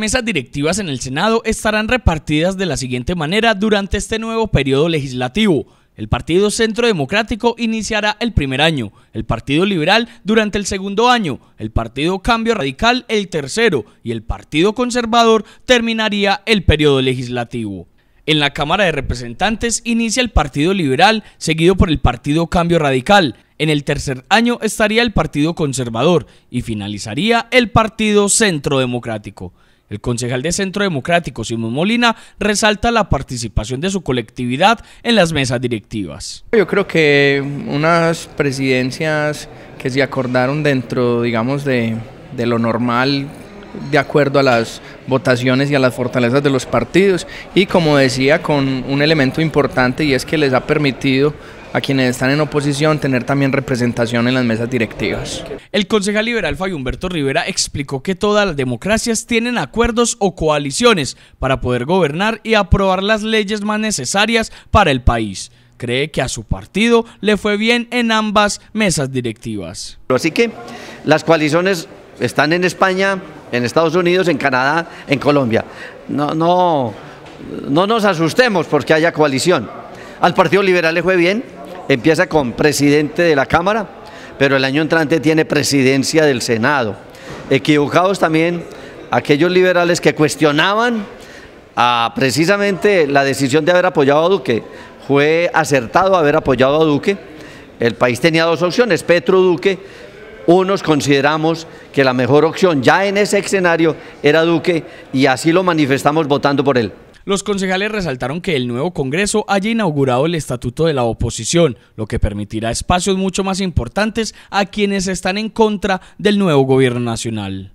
mesas directivas en el Senado estarán repartidas de la siguiente manera durante este nuevo periodo legislativo. El Partido Centro Democrático iniciará el primer año, el Partido Liberal durante el segundo año, el Partido Cambio Radical el tercero y el Partido Conservador terminaría el periodo legislativo. En la Cámara de Representantes inicia el Partido Liberal, seguido por el Partido Cambio Radical. En el tercer año estaría el Partido Conservador y finalizaría el Partido Centro Democrático. El concejal de Centro Democrático, Simón Molina, resalta la participación de su colectividad en las mesas directivas. Yo creo que unas presidencias que se acordaron dentro, digamos, de, lo normal de acuerdo a las votaciones y a las fortalezas de los partidos y como decía con un elemento importante y es que les ha permitido a quienes están en oposición tener también representación en las mesas directivas. El concejal liberal Fabio Humberto Rivera explicó que todas las democracias tienen acuerdos o coaliciones para poder gobernar y aprobar las leyes más necesarias para el país cree que a su partido le fue bien en ambas mesas directivas. Así que las coaliciones están en España, en Estados Unidos, en Canadá, en Colombia. No, no, no nos asustemos porque haya coalición. Al Partido Liberal le fue bien, empieza con presidente de la Cámara, pero el año entrante tiene presidencia del Senado. Equivocados también aquellos liberales que cuestionaban ah, precisamente la decisión de haber apoyado a Duque. Fue acertado haber apoyado a Duque. El país tenía dos opciones, Petro Duque. Unos consideramos que la mejor opción ya en ese escenario era Duque y así lo manifestamos votando por él. Los concejales resaltaron que el nuevo Congreso haya inaugurado el Estatuto de la Oposición, lo que permitirá espacios mucho más importantes a quienes están en contra del nuevo gobierno nacional.